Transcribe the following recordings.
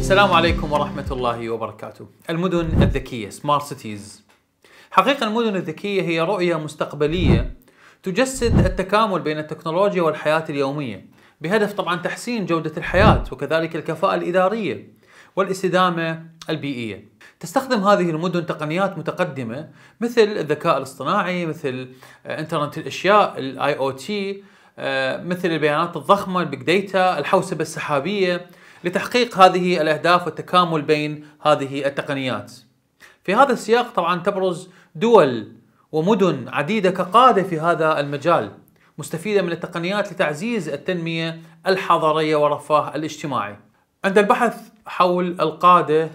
السلام عليكم ورحمة الله وبركاته. المدن الذكية سمارت سيتيز. حقيقة المدن الذكية هي رؤية مستقبلية تجسد التكامل بين التكنولوجيا والحياة اليومية بهدف طبعا تحسين جودة الحياة وكذلك الكفاءة الإدارية والاستدامة البيئية. تستخدم هذه المدن تقنيات متقدمه مثل الذكاء الاصطناعي مثل آه، انترنت الاشياء الاي او آه، تي مثل البيانات الضخمه البيج داتا الحوسبه السحابيه لتحقيق هذه الاهداف والتكامل بين هذه التقنيات. في هذا السياق طبعا تبرز دول ومدن عديده كقاده في هذا المجال مستفيده من التقنيات لتعزيز التنميه الحضريه ورفاه الاجتماعي. عند البحث حول القاده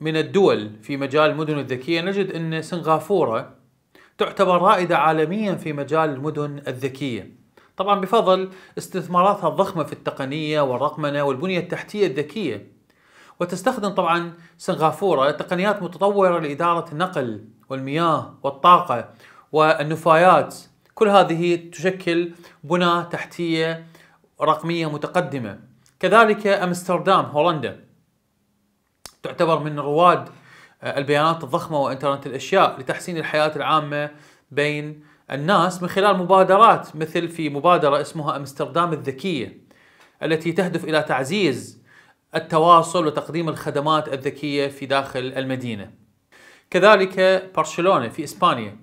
من الدول في مجال المدن الذكية نجد أن سنغافورة تعتبر رائدة عالميا في مجال المدن الذكية طبعا بفضل استثماراتها الضخمة في التقنية والرقمنة والبنية التحتية الذكية وتستخدم طبعا سنغافورة تقنيات متطورة لإدارة النقل والمياه والطاقة والنفايات كل هذه تشكل بنى تحتية رقمية متقدمة كذلك أمستردام هولندا تعتبر من رواد آه، البيانات الضخمة وإنترنت الأشياء لتحسين الحياة العامة بين الناس من خلال مبادرات مثل في مبادرة اسمها أمستردام الذكية التي تهدف إلى تعزيز التواصل وتقديم الخدمات الذكية في داخل المدينة كذلك برشلونة في إسبانيا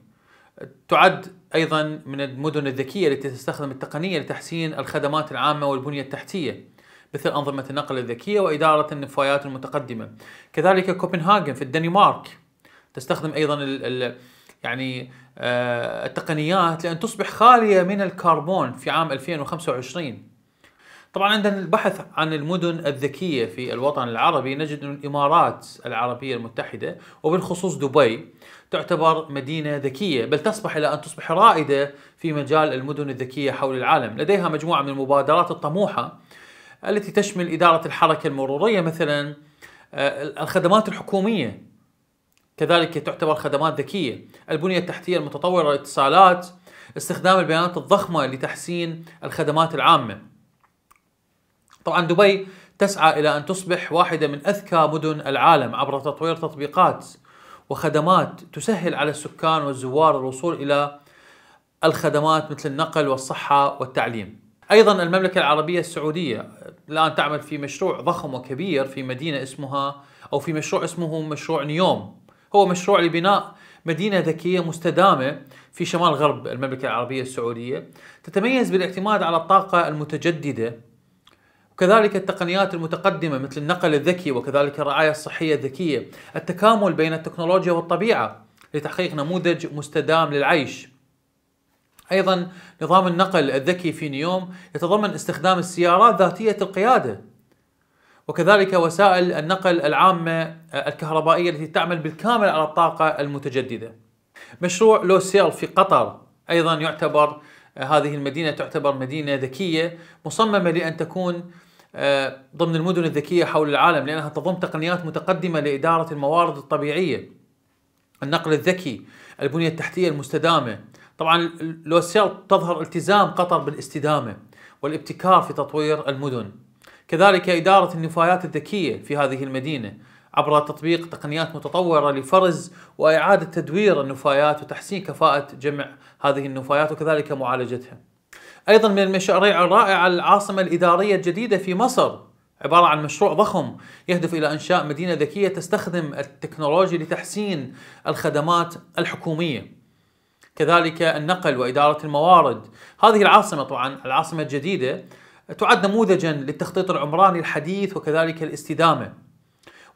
آه، تعد أيضا من المدن الذكية التي تستخدم التقنية لتحسين الخدمات العامة والبنية التحتية مثل أنظمة النقل الذكية وإدارة النفايات المتقدمة كذلك كوبنهاجن في الدنمارك تستخدم أيضا الـ الـ يعني آه، التقنيات لأن تصبح خالية من الكربون في عام 2025 طبعا عندنا البحث عن المدن الذكية في الوطن العربي نجد أن الإمارات العربية المتحدة وبالخصوص دبي تعتبر مدينة ذكية بل تصبح إلى أن تصبح رائدة في مجال المدن الذكية حول العالم لديها مجموعة من المبادرات الطموحة التي تشمل إدارة الحركة المرورية مثلا آه، الخدمات الحكومية كذلك تعتبر خدمات ذكية البنية التحتية المتطورة للاتصالات استخدام البيانات الضخمة لتحسين الخدمات العامة طبعا دبي تسعى إلى أن تصبح واحدة من أذكى مدن العالم عبر تطوير تطبيقات وخدمات تسهل على السكان والزوار الوصول إلى الخدمات مثل النقل والصحة والتعليم ايضا المملكه العربيه السعوديه الان تعمل في مشروع ضخم وكبير في مدينه اسمها او في مشروع اسمه مشروع نيوم هو مشروع لبناء مدينه ذكيه مستدامه في شمال غرب المملكه العربيه السعوديه تتميز بالاعتماد على الطاقه المتجدده وكذلك التقنيات المتقدمه مثل النقل الذكي وكذلك الرعايه الصحيه الذكيه التكامل بين التكنولوجيا والطبيعه لتحقيق نموذج مستدام للعيش ايضا نظام النقل الذكي في نيوم يتضمن استخدام السيارات ذاتيه القياده وكذلك وسائل النقل العامه آه، الكهربائيه التي تعمل بالكامل على الطاقه المتجدده. مشروع لوسيل في قطر ايضا يعتبر آه، هذه المدينه تعتبر مدينه ذكيه مصممه لان تكون آه، ضمن المدن الذكيه حول العالم لانها تضم تقنيات متقدمه لاداره الموارد الطبيعيه. النقل الذكي، البنيه التحتيه المستدامه، طبعا لو سيرت تظهر التزام قطر بالاستدامه والابتكار في تطوير المدن كذلك اداره النفايات الذكيه في هذه المدينه عبر تطبيق تقنيات متطوره لفرز واعاده تدوير النفايات وتحسين كفاءه جمع هذه النفايات وكذلك معالجتها. ايضا من المشاريع الرائعه العاصمه الاداريه الجديده في مصر عباره عن مشروع ضخم يهدف الى انشاء مدينه ذكيه تستخدم التكنولوجيا لتحسين الخدمات الحكوميه. كذلك النقل وإدارة الموارد هذه العاصمة طبعا العاصمة الجديدة تعد نموذجا للتخطيط العمراني الحديث وكذلك الاستدامة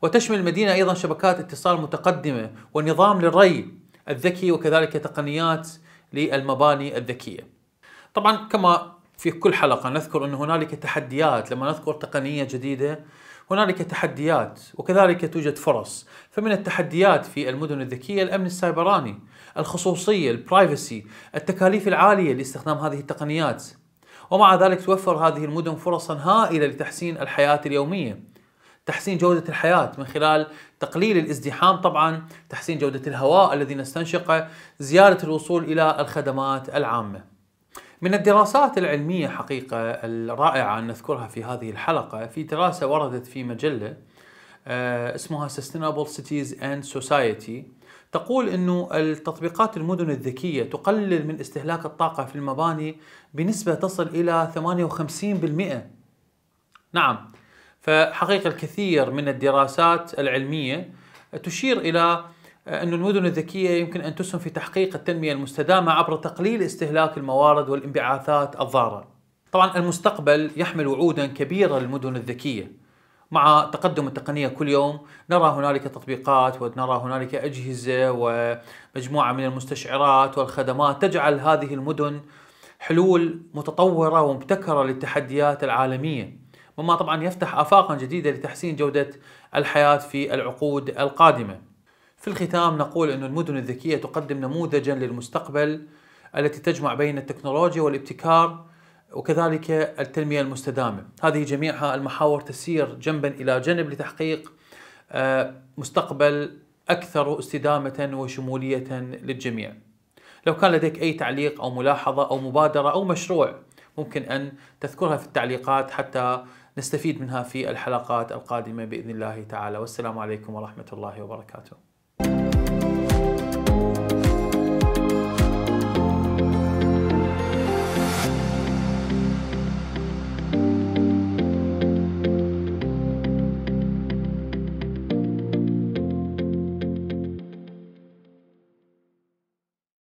وتشمل المدينة أيضا شبكات اتصال متقدمة ونظام للري الذكي وكذلك تقنيات للمباني الذكية طبعا كما في كل حلقة نذكر أن هنالك تحديات لما نذكر تقنية جديدة هنالك تحديات وكذلك توجد فرص فمن التحديات في المدن الذكية الأمن السايبراني الخصوصية البرايفسي التكاليف العالية لاستخدام هذه التقنيات ومع ذلك توفر هذه المدن فرصا هائلة لتحسين الحياة اليومية تحسين جودة الحياة من خلال تقليل الازدحام طبعا تحسين جودة الهواء الذي نستنشقه زيادة الوصول إلى الخدمات العامة من الدراسات العلمية حقيقة الرائعة أن نذكرها في هذه الحلقة في دراسة وردت في مجلة آه، اسمها Sustainable Cities and Society تقول أن التطبيقات المدن الذكية تقلل من استهلاك الطاقة في المباني بنسبة تصل إلى 58% نعم فحقيقة الكثير من الدراسات العلمية تشير إلى آه، أن المدن الذكية يمكن أن تسهم في تحقيق التنمية المستدامة عبر تقليل استهلاك الموارد والانبعاثات الضارة طبعا المستقبل يحمل وعودا كبيرة للمدن الذكية مع تقدم التقنية كل يوم نرى هنالك تطبيقات ونرى هنالك أجهزة ومجموعة من المستشعرات والخدمات تجعل هذه المدن حلول متطورة ومبتكرة للتحديات العالمية مما طبعا يفتح آفاقا جديدة لتحسين جودة الحياة في العقود القادمة في الختام نقول أن المدن الذكية تقدم نموذجا للمستقبل التي تجمع بين التكنولوجيا والابتكار وكذلك التنمية المستدامة هذه جميعها المحاور تسير جنبا إلى جنب لتحقيق آه، مستقبل أكثر استدامة وشمولية للجميع لو كان لديك أي تعليق أو ملاحظة أو مبادرة أو مشروع ممكن أن تذكرها في التعليقات حتى نستفيد منها في الحلقات القادمة بإذن الله تعالى والسلام عليكم ورحمة الله وبركاته